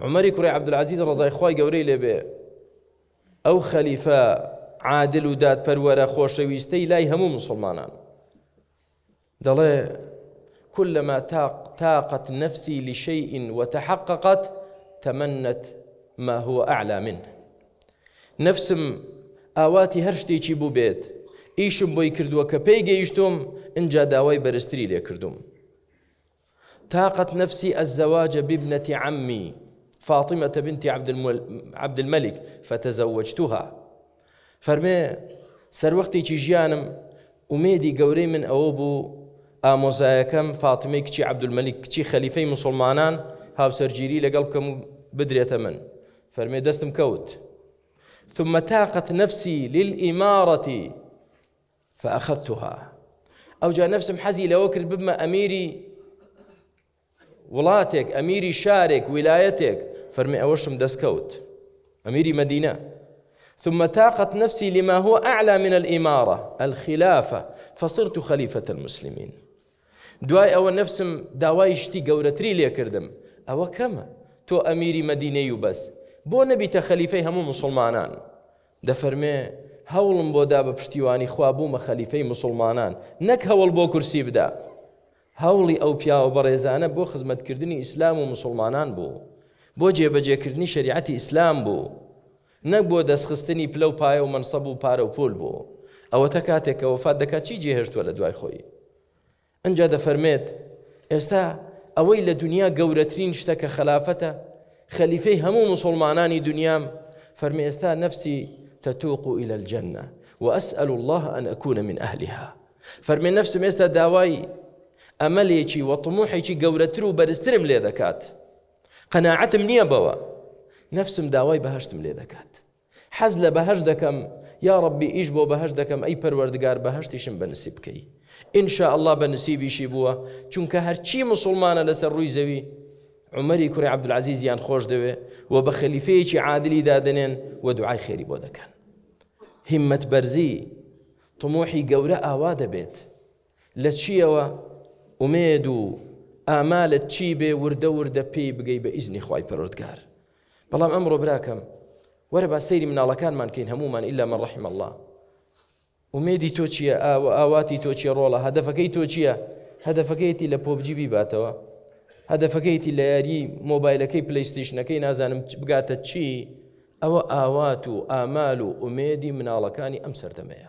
عمري عبد العزيز عبدعزیز خوي خی لي لێبێ او خليفه عادل و دادپەروەرە خۆشەویستەی لا يهمو مسلمانان دل كلما تاق تاقت نفسي لشيء وتحققت تمنت ما هو أعلى منه نفسم اواتي هرشتي شتێکی بيت إيش ئیشم كردو كبي يشتم ان گەیشتم اینجا برستري لي لێ تاقت نفسي الزواج بابنة عمي فاطمة بنت عبد, المل... عبد الملك فتزوجتها فرمي سر وقتي چی جيانم اميدي گەورەی من اوبو آموزاكم فاطمة فاتمەی عبد الملك کچی خليفة مسلمانان هاو سرجيري لقلبكم بدري بدرێتە فرمي دستم كوت ثم تاقت نفسي للإمارة فأخذتها أو جاء نفس محزي لوكر بما أميري ولاتك أميري شارك ولايتك فرمي أوشم دسكوت أميري مدينة ثم تاقت نفسي لما هو أعلى من الإمارة الخلافة فصرت خليفة المسلمين دواي أو نفسم داواي شتي گەورەتری لێکردم كردم کەمە تو أميري مديني و بو بۆ نەبیتە همو هەموو مسلمانان دەفەرمێ بو بۆدا بشتيواني پشتیوانی خوابوومە خەلیفەی مسلمانان نك هول بو كرسي بدا هولي أو بيا وبرزانة بو خزمت كردني إسلام ومسلمانان بو بۆ جێبەجێکردنی شریعەتی اسلام بو نەک بۆ دەستخستنی پلە پلو پای و منصب و پار و پول بو او تکاته که وفاد دکا دەکات چی جێهێشتوە لە دوای خوی انجا دەفەرمێت فرمید استا لە دنیا گورترین شتا که خلافتا خلیفه همو مسلمانانی دنیا فەرمی استا نفسی تەتوق إلى الجنة وأسأل الله أن أكون من أهلها فەرمێ نفسی مستا داوای ئەمەلێکی وەتمموحێکی گەورەتر و بەرزترم لێ دەکات. قناعتم نییە بەوە نفسم داوای بەهشتم لێ دەکات حەز لە بەهش دەکەم یا ڕبی ئیش بۆ بەهش دەکەم ئەی پەروەردگار بەهشتیشم بەنسی بکەی ئینشاء الله بەنسیبیشی بووە چونکە هەرچی مسلمانە لەسەر ڕووی زەوی عمەری کوڕی یان خۆش دەوێ و بە خەلیفەیەکی عادلی دادنێن و دوعای خێری بۆ دەکەن همەت بەرزی طموحی گەورە ئاوا دەبێت لە چیەوە امید و ئامالت چی بێ وردە وردە پێی بگەی بە ئیزنی خی پەرۆتگار بەڵام ئەمڕۆ براکەم وەرە با سەیری مناڵەکانمان کەین هەمومان ئللا من ڕحم الله ومێدی تۆ چییە ئاوە ئاواتی تۆ چیە ڕۆڵە هەدەفەکەی تۆ چییە هەدەفەکەیەتی لە پۆبجیبی باتەوە هەدەفەکەیتی لە یاری مۆبایلەکەی پلیستیشنەکەی نازانم بگاتە چی ئەوە ئاوات و ئامال و ئومێدی مناڵەکانی ئەم سەردەمەیە